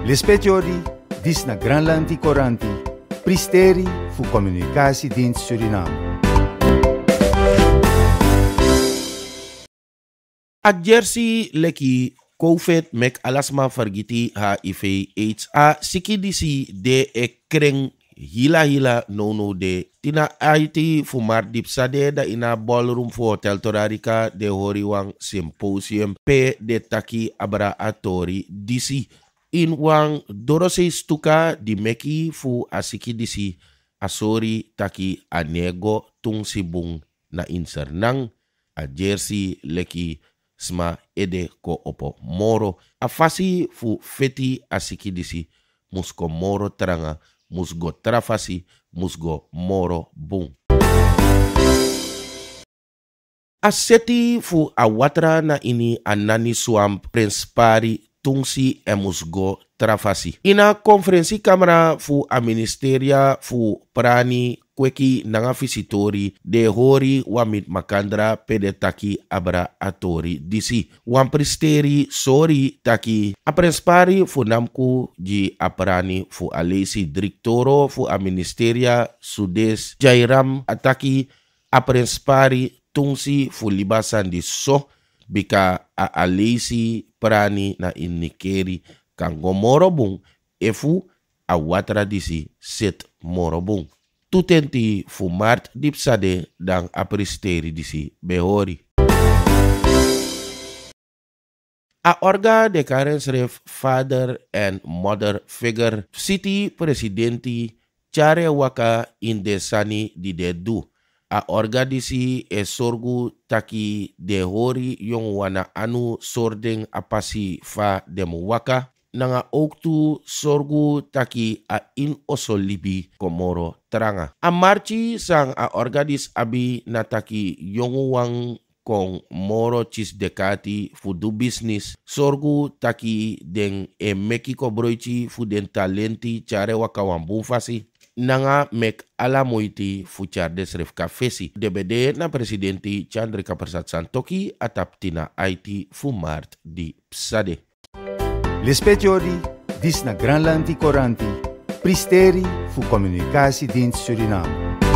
Lispetiori, dis na Granlanti Coranti, Pristeri voor Communicatiedienst Suriname. Ak Jersey leki COVID mek alasma fargiti HIV AIDS a siki sikidisi de e kreng hila hila nono de tina IT fumar sade da ina ballroom for Hotel torarika de Horiwang Symposium pe de Taki Abra DC in wang dorose stuka di meki fu asiki disi asori taki anego tung sibung na insernang a jersey leki sma ede ko opo moro afasi fu feti asiki disi musko moro teranga musgo trafasi musgo moro bung aseti fu awatra na ini anani suam prince pari tungsi emusgo trafasi. Ina konferensi kamera fu aministeria fu perani kweki nanga visitori de hori wamit makandra pede taki abra atori disi. Wan pristeri sori taki Aprenspari fu namku ji aprani fu alesi driktoro fu aministeria sudes jairam ataki Aprenspari tungsi fu libasan di so bika a prani na inikeri kango morobung efu a watradisi set morobung. Tutenti fu mart dipsade dan apristeri disi behori. A orga de Karen ref Father and Mother Figure City Presidenti Chare Waka in de di de a organisi e sorgu taki de hori yon wana anu sorden apasi fa demu waka nanga oktu sorgu taki a in oso libi komoro teranga. A marchi sang a organis abi nataki yongu wang kong moro chis dekati fudu bisnis business sorgu taki den e mekiko broichi fu den talenti chare waka fasi nanga mek ala moiti fuchar des refka fesi. DBD na presidenti Chandrika Persat Santoki ataptina Haiti fu mart di psade. L'espetiori dis na Granlandi Coranti, pristeri fu comunicasi din Suriname.